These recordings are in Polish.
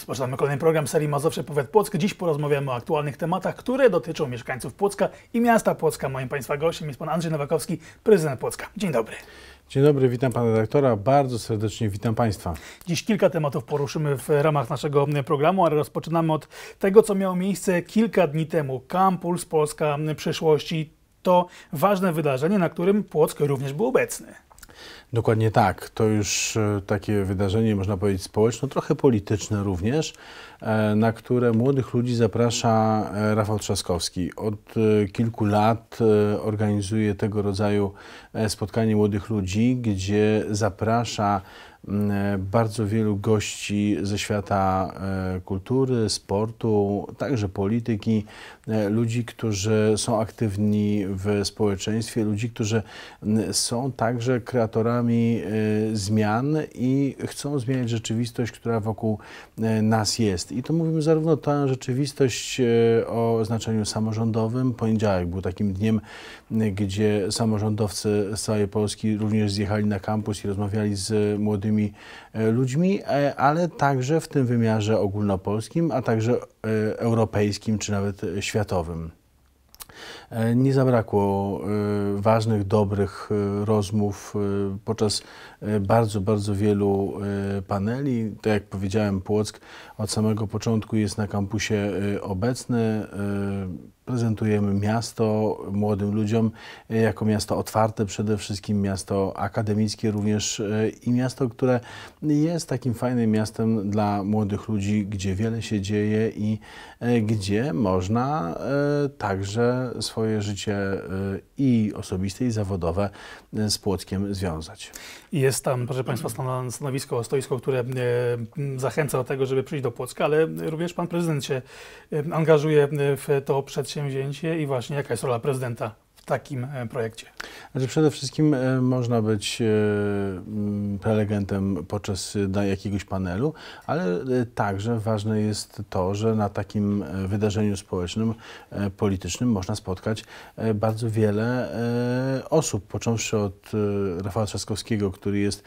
Rozpoczynamy kolejny program serii Mazowsze Powiat Płock. Dziś porozmawiamy o aktualnych tematach, które dotyczą mieszkańców Płocka i miasta Płocka. Moim Państwa gościem jest Pan Andrzej Nowakowski, prezydent Płocka. Dzień dobry. Dzień dobry, witam pana redaktora, bardzo serdecznie witam państwa. Dziś kilka tematów poruszymy w ramach naszego programu, ale rozpoczynamy od tego, co miało miejsce kilka dni temu. Kampuls Polska Przyszłości to ważne wydarzenie, na którym Płock również był obecny. Dokładnie tak. To już e, takie wydarzenie, można powiedzieć, społeczne, trochę polityczne również, e, na które młodych ludzi zaprasza e, Rafał Trzaskowski. Od kilku lat organizuje tego rodzaju spotkanie młodych ludzi, gdzie zaprasza E, bardzo wielu gości ze świata e, kultury, sportu, także polityki, e, ludzi, którzy są aktywni w społeczeństwie, ludzi, którzy są także kreatorami zmian i chcą zmieniać rzeczywistość, która wokół nas jest. I to mówimy zarówno ta rzeczywistość o znaczeniu samorządowym. Poniedziałek był takim dniem, gdzie samorządowcy z całej Polski również zjechali na kampus i rozmawiali z młodymi tymi e, ludźmi, e, ale także w tym wymiarze ogólnopolskim, a także e, europejskim czy nawet światowym. Nie zabrakło ważnych, dobrych rozmów podczas bardzo, bardzo wielu paneli. Tak jak powiedziałem, Płock od samego początku jest na kampusie obecny prezentujemy miasto młodym ludziom e, jako miasto otwarte przede wszystkim, miasto akademickie również e, i miasto, które jest takim fajnym miastem dla młodych ludzi, gdzie wiele się dzieje i e, gdzie można także swoje życie i osobiste i zawodowe z Płockiem związać. Jest tam, proszę Państwa, stanowisko, stoisko, które zachęca do tego, żeby przyjść do Płocka, ale również Pan Prezydent się angażuje w to przedsięwzięcie przedsięwzięcie i właśnie jaka jest rola prezydenta? takim e, projekcie? Znaczy przede wszystkim e, można być e, mm, prelegentem podczas jakiegoś panelu, ale także ważne jest to, że na takim wydarzeniu społecznym, politycznym można spotkać bardzo wiele osób, począwszy od Rafała Trzaskowskiego, który jest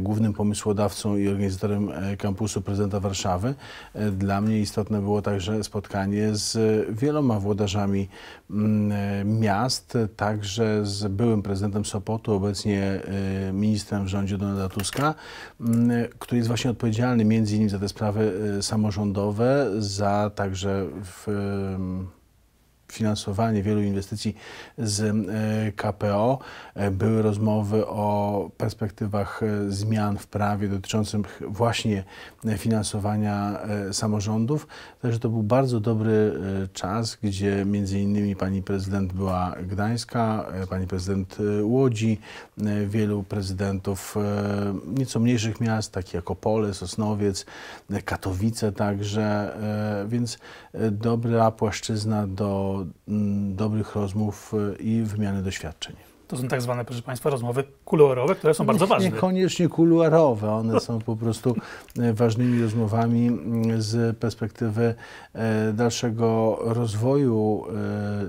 głównym pomysłodawcą i organizatorem kampusu prezydenta Warszawy. Dla mnie istotne było także spotkanie z wieloma włodarzami mm, miast, także z byłym prezydentem Sopotu, obecnie y, ministrem w rządzie Donalda Tuska, y, który jest właśnie odpowiedzialny między innymi za te sprawy y, samorządowe, za także w finansowanie wielu inwestycji z e, KPO. E, były rozmowy o perspektywach e, zmian w prawie dotyczących właśnie finansowania samorządów. Także to był bardzo dobry czas, gdzie między innymi pani prezydent była Gdańska, pani prezydent Łodzi, wielu prezydentów nieco mniejszych miast, takich jak Opole, Sosnowiec, Katowice także, więc dobra płaszczyzna do Mm, dobrych rozmów y, i wymiany doświadczeń. To są tak zwane, proszę Państwa, rozmowy kuluarowe, które są bardzo ważne. Niekoniecznie kuluarowe, one są po prostu e, ważnymi rozmowami mm, z perspektywy e, dalszego rozwoju e,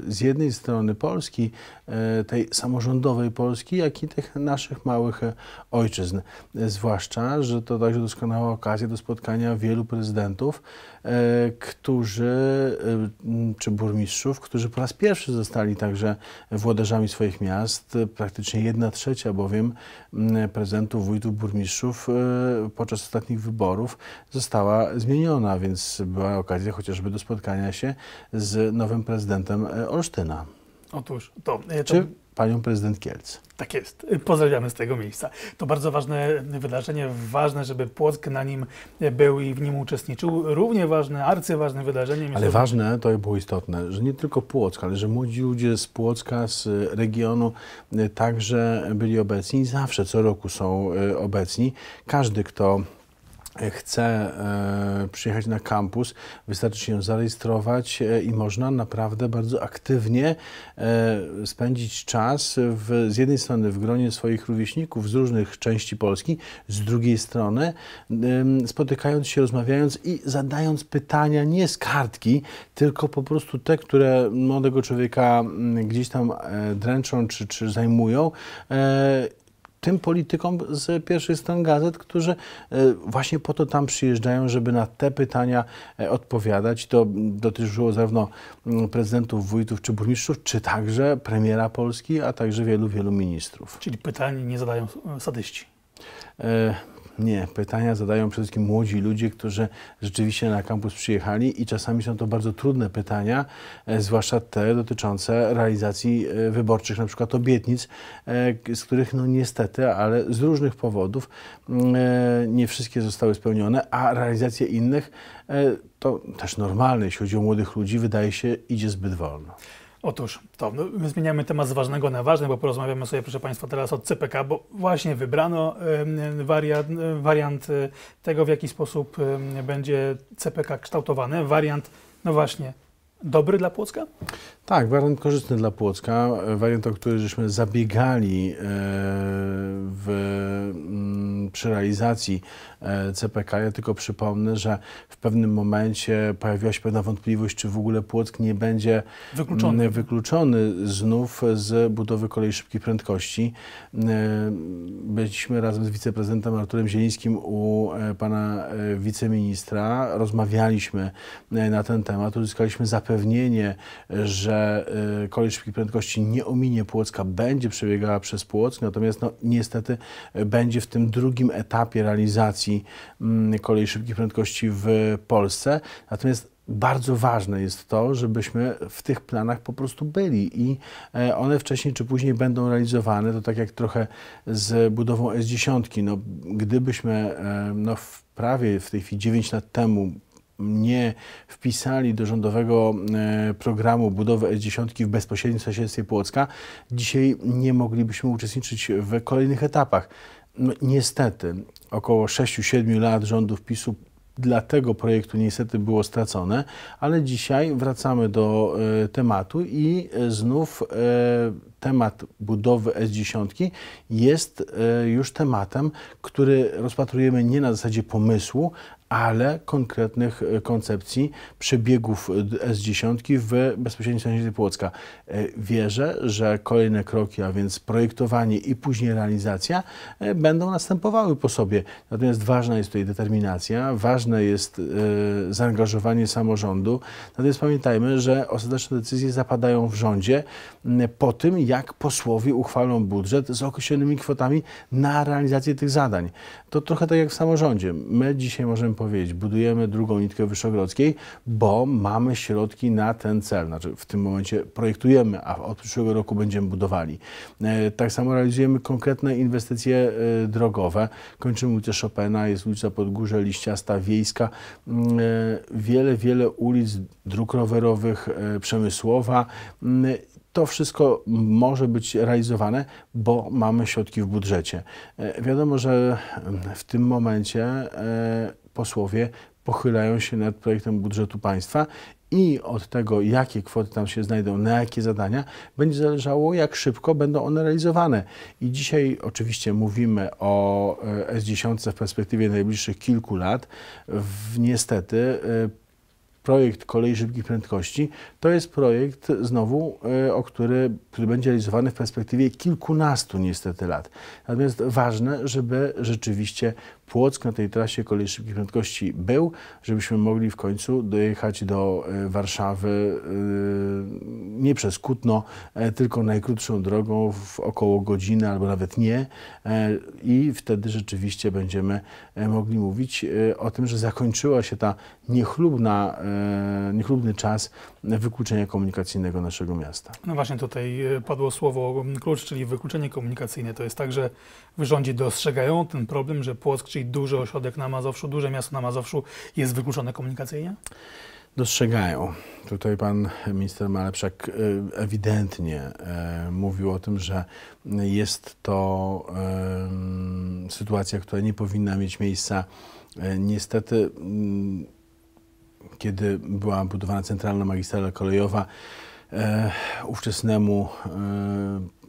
z jednej strony Polski, tej samorządowej Polski, jak i tych naszych małych ojczyzn. Zwłaszcza, że to także doskonała okazja do spotkania wielu prezydentów, którzy, czy burmistrzów, którzy po raz pierwszy zostali także włodarzami swoich miast, praktycznie jedna trzecia bowiem mm, prezentów wójtów, burmistrzów e, podczas ostatnich wyborów została zmieniona, więc była okazja chociażby do spotkania się z nowym prezydentem e, Olsztyna. Otóż to. E, to... Czy panią prezydent Kielc. Tak jest. Pozdrawiamy z tego miejsca. To bardzo ważne wydarzenie. Ważne, żeby Płock na nim był i w nim uczestniczył. Równie ważne, arcyważne wydarzenie. Ale ważne, to było istotne, że nie tylko Płock, ale że młodzi ludzie z Płocka, z e, regionu e, także byli obecni. Zawsze co roku są e, obecni. Każdy, kto chce przyjechać na kampus, wystarczy się zarejestrować e, i można naprawdę bardzo aktywnie e, spędzić czas w, z jednej strony w gronie swoich rówieśników z różnych części Polski, z drugiej strony spotykając się, rozmawiając i zadając pytania nie z kartki, tylko po prostu te, które młodego człowieka mm, gdzieś tam e, dręczą czy, czy zajmują tym politykom z pierwszych stron gazet, którzy e, właśnie po to tam przyjeżdżają, żeby na te pytania e, odpowiadać. To dotyczyło zarówno mm, prezydentów, wójtów czy burmistrzów, czy także premiera Polski, a także wielu, wielu ministrów. Czyli pytań nie zadają sadyści. Y nie, pytania zadają przede wszystkim młodzi ludzie, którzy rzeczywiście na kampus przyjechali i czasami są to bardzo trudne pytania, e, zwłaszcza te dotyczące realizacji e, wyborczych, na przykład obietnic, e, z których no niestety, ale z różnych powodów mm, nie wszystkie zostały spełnione, a realizacja innych to też normalne, jeśli chodzi o młodych ludzi, wydaje się idzie zbyt wolno. Otóż to, no, zmieniamy temat z ważnego na ważny, bo porozmawiamy sobie, proszę Państwa, teraz o CPK, bo właśnie wybrano y, wariant, wariant e, tego, w jaki sposób będzie CPK kształtowany, wariant, no właśnie, dobry dla Płocka? Tak, wariant korzystny dla Płocka, wariant, o który żeśmy zabiegali e, w, mm, przy realizacji e, CPK. Ja tylko przypomnę, że w pewnym momencie pojawiła się pewna wątpliwość, czy w ogóle Płock nie będzie wykluczony, mm, wykluczony znów z budowy kolei szybkiej prędkości. E, byliśmy razem z wiceprezydentem Arturem Zielińskim u pana wiceministra, rozmawialiśmy na ten temat, uzyskaliśmy zapewnienie, zapewnienie, że y, kolej szybkiej prędkości nie ominie Płocka, będzie przebiegała przez Płock, natomiast no, niestety y, będzie w tym drugim etapie realizacji mm, kolei szybkiej prędkości w Polsce. Natomiast bardzo ważne jest to, żebyśmy w tych planach po prostu byli i e, one wcześniej czy później będą realizowane. To tak jak trochę z budową S10. No, gdybyśmy e, no, prawie w tej chwili 9 lat temu nie wpisali do rządowego e, programu budowy e S10 w bezpośrednim sąsiedztwie Płocka, dzisiaj nie moglibyśmy uczestniczyć w kolejnych etapach. No, niestety, około 6-7 lat rządów PiSu dla tego projektu niestety było stracone, ale dzisiaj wracamy do e, tematu i znów temat budowy S10 jest e, już tematem, który rozpatrujemy nie na zasadzie pomysłu, ale konkretnych e, koncepcji przebiegów e, S10 w bezpośrednim sąsiedztwie Płocka. Wierzę, że kolejne kroki, a więc projektowanie i później realizacja będą następowały po sobie. Natomiast ważna jest tutaj determinacja, ważne jest zaangażowanie samorządu. Natomiast pamiętajmy, że ostateczne decyzje zapadają w rządzie po tym, jak jak posłowie uchwalą budżet z określonymi kwotami na realizację tych zadań. To trochę tak jak w samorządzie. My dzisiaj możemy powiedzieć, budujemy drugą nitkę Wyszogrodzkiej, bo mamy środki na ten cel. Znaczy w tym momencie projektujemy, a od przyszłego roku będziemy budowali. E, tak samo realizujemy konkretne inwestycje e, drogowe. Kończymy ulicę Chopina, jest ulica Podgórze, Liściasta, Wiejska. Mm, e, wiele, wiele ulic, dróg rowerowych, Przemysłowa mm, to wszystko może być realizowane, bo mamy środki w budżecie. E, wiadomo, że mm, w tym momencie e, posłowie pochylają się nad projektem budżetu państwa i od tego, jakie kwoty tam się znajdą, na jakie zadania, będzie zależało, jak szybko będą one realizowane. I dzisiaj oczywiście mówimy o e, S10 w perspektywie najbliższych kilku lat. W, niestety projekt kolei szybkich prędkości, to jest projekt znowu, e, o który, który będzie realizowany w perspektywie kilkunastu niestety lat. Natomiast ważne, żeby rzeczywiście Płock na tej trasie kolei szybkich prędkości był, żebyśmy mogli w końcu dojechać do e, Warszawy e, nie przez Kutno, e, tylko najkrótszą drogą w około godziny albo nawet nie i wtedy rzeczywiście będziemy mogli mówić o tym, że zakończyła się ta niechlubna, niechlubny czas wykluczenia komunikacyjnego naszego miasta. No właśnie tutaj padło słowo klucz, czyli wykluczenie komunikacyjne. To jest tak, że w rządzie dostrzegają ten problem, że Płock czyli duży ośrodek na Mazowszu, duże miasto na Mazowszu jest wykluczone komunikacyjnie? Dostrzegają. Tutaj pan minister Malepszak y, ewidentnie y, mówił o tym, że jest to y, sytuacja, która nie powinna mieć miejsca. Niestety, kiedy była budowana centralna magistrala kolejowa, e, ówczesnemu e,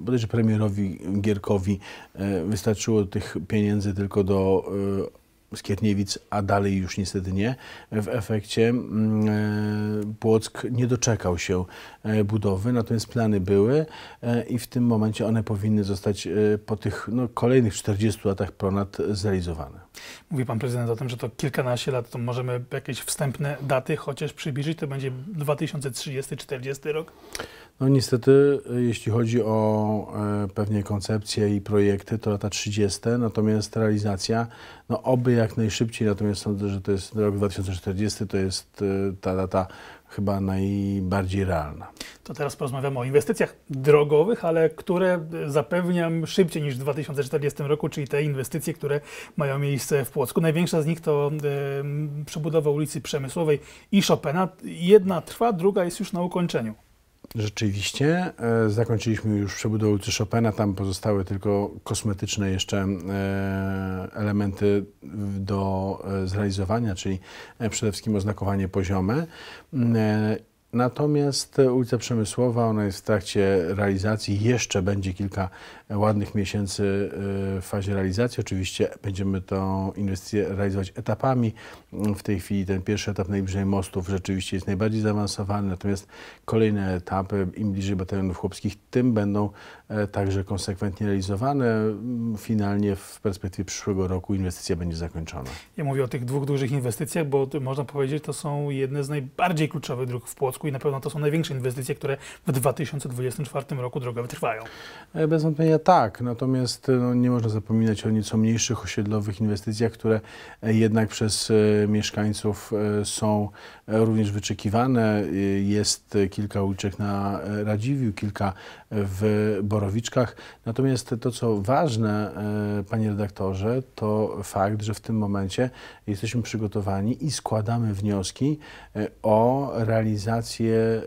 bodajże premierowi Gierkowi e, wystarczyło tych pieniędzy tylko do e, Skierniewic, a dalej już niestety nie. W efekcie mm, e, Płock nie doczekał się e, budowy, natomiast plany były e, i w tym momencie one powinny zostać po tych no, kolejnych 40 latach ponad zrealizowane. Mówi pan prezydent o tym, że to kilkanaście lat, to możemy jakieś wstępne daty chociaż przybliżyć, to będzie 2030-40 rok? No niestety, e, jeśli chodzi o e, pewnie koncepcje i projekty, to lata 30, natomiast realizacja, no oby jak najszybciej, natomiast sądzę, że to jest rok 2040, to jest e, ta data chyba najbardziej realna. To teraz porozmawiamy o inwestycjach drogowych, ale które zapewniam szybciej niż w 2040 roku, czyli te inwestycje, które mają miejsce w Płocku. Największa z nich to e, przebudowa ulicy Przemysłowej i Chopina. Jedna trwa, druga jest już na ukończeniu. Rzeczywiście. E, zakończyliśmy już przebudowę ulicy Chopina. Tam pozostały tylko kosmetyczne jeszcze e, elementy do e, zrealizowania, czyli przede wszystkim oznakowanie poziome Natomiast e, ulica Przemysłowa, ona jest w trakcie realizacji. Jeszcze będzie kilka ładnych miesięcy e, w fazie realizacji. Oczywiście będziemy tą inwestycję realizować etapami. W tej chwili ten pierwszy etap najbliżej mostów rzeczywiście jest najbardziej zaawansowany, natomiast kolejne etapy, im bliżej batalionów chłopskich, tym będą E, także konsekwentnie realizowane. Mm, finalnie w perspektywie przyszłego roku inwestycja będzie zakończona. Ja mówię o tych dwóch dużych inwestycjach, bo można powiedzieć, to są jedne z najbardziej kluczowych dróg w Płocku i na pewno to są największe inwestycje, które w 2024 roku drogowe trwają. E, bez wątpienia tak, natomiast e, no, nie można zapominać o nieco mniejszych osiedlowych inwestycjach, które jednak przez mieszkańców są również wyczekiwane. Jest kilka uliczek na Radziwiu, kilka w Borysie borowiczkach. Natomiast to, co ważne, e, panie redaktorze, to fakt, że w tym momencie jesteśmy przygotowani i składamy wnioski e, o realizację e,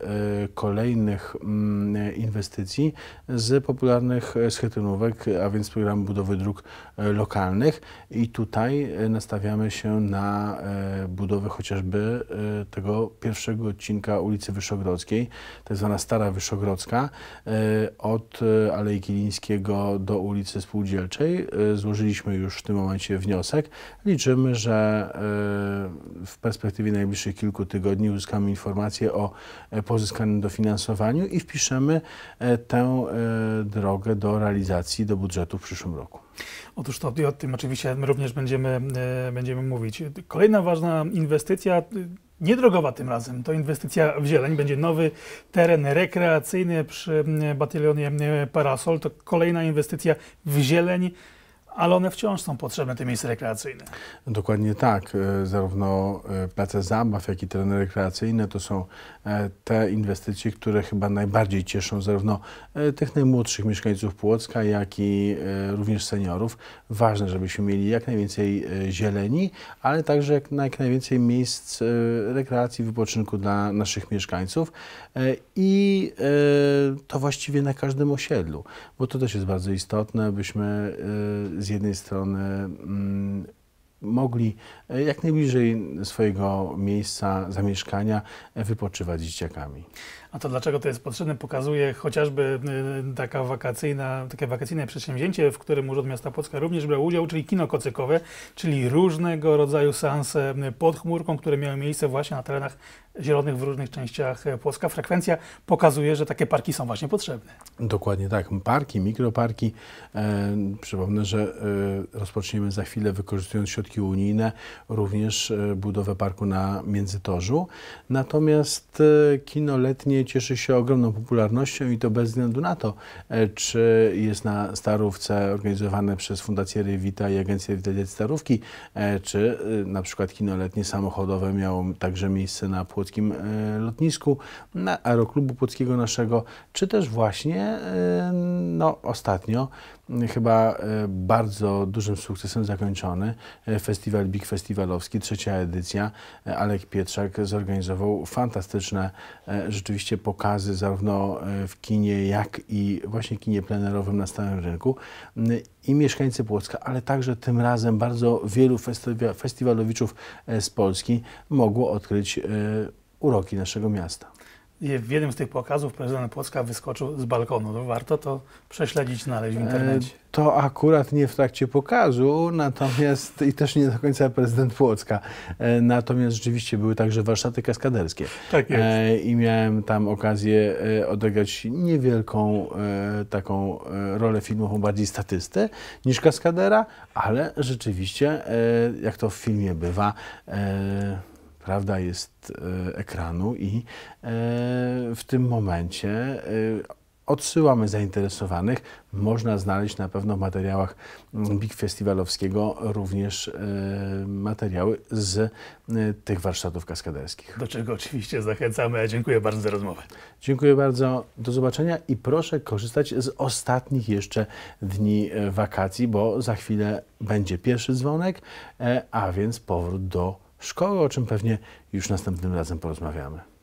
kolejnych mm, inwestycji z popularnych schetynówek, a więc programu budowy dróg lokalnych. I tutaj nastawiamy się na budowę chociażby tego pierwszego odcinka ulicy Wyszogrodzkiej, tak zwana Stara Wyszogrodzka, od Alei Kilińskiego do ulicy Spółdzielczej. Y, złożyliśmy już w tym momencie wniosek. Liczymy, że y, w perspektywie najbliższych kilku tygodni uzyskamy informację o e, pozyskanym dofinansowaniu i wpiszemy e, tę e, drogę do realizacji do budżetu w przyszłym roku. Otóż to i o tym oczywiście my również będziemy, będziemy mówić. Kolejna ważna inwestycja niedrogowa tym razem. To inwestycja w zieleń. Będzie nowy teren rekreacyjny przy mm, batalionie mm, Parasol. To kolejna inwestycja w zieleń ale one wciąż są potrzebne, te miejsca rekreacyjne. Dokładnie tak. E, zarówno e, place zabaw, jak i tereny rekreacyjne to są e, te inwestycje, które chyba najbardziej cieszą zarówno tych najmłodszych mieszkańców Płocka, jak i również seniorów. Ważne, żebyśmy mieli jak najwięcej zieleni, ale także jak najwięcej miejsc rekreacji, wypoczynku dla naszych mieszkańców i to właściwie na każdym osiedlu, bo to też jest bardzo istotne, byśmy z z jednej strony mm, mogli e, jak najbliżej swojego miejsca zamieszkania e, wypoczywać z dzieciakami. A to dlaczego to jest potrzebne pokazuje chociażby e, taka wakacyjna, takie wakacyjne przedsięwzięcie, w którym Urząd Miasta Płocka również brał udział, czyli kino kocykowe, czyli różnego rodzaju seanse pod chmurką, które miały miejsce właśnie na terenach zielonych w różnych częściach Płocka. Frekwencja pokazuje, że takie parki są właśnie potrzebne. Dokładnie tak. Parki, mikroparki. E, przypomnę, że e, rozpoczniemy za chwilę wykorzystując środki środki unijne, również e, budowę parku na Międzytorzu. Natomiast e, kino letnie cieszy się ogromną popularnością i to bez względu na to, e, czy jest na Starówce organizowane przez Fundację Rewita i Agencję Rewitalizacji Starówki, czy na przykład kino letnie samochodowe miało także miejsce na Płockim Lotnisku, na Aeroklubu Płockiego naszego, czy też właśnie no, ostatnio chyba e, bardzo dużym sukcesem zakończony. E, festiwal Big Festiwalowski, trzecia edycja. E, Alek Pietrzak zorganizował fantastyczne rzeczywiście pokazy zarówno w kinie, jak i właśnie kinie plenerowym na stałym Rynku mm, i mieszkańcy Płocka, ale także tym razem bardzo wielu festiwalowiczów z Polski mogło odkryć uroki naszego miasta w jednym z tych pokazów prezydent Płocka wyskoczył z balkonu. Warto to prześledzić, znaleźć w e, internecie. To akurat nie w trakcie pokazu, natomiast i też nie do końca prezydent Płocka. E, natomiast rzeczywiście były także warsztaty kaskaderskie. Tak jest. E, I miałem tam okazję odegrać niewielką taką rolę filmową, bardziej statystę niż kaskadera, ale rzeczywiście, jak to w filmie bywa, prawda jest e, ekranu i e, w tym momencie e, odsyłamy zainteresowanych. Można znaleźć na pewno w materiałach mm, Big Festiwalowskiego również materiały z tych warsztatów kaskaderskich. Do czego oczywiście zachęcamy. Dziękuję bardzo za rozmowę. Dziękuję bardzo. Do zobaczenia i proszę korzystać z ostatnich jeszcze dni wakacji, bo za chwilę będzie pierwszy dzwonek, a więc powrót do szkoły, o czym pewnie już następnym razem porozmawiamy.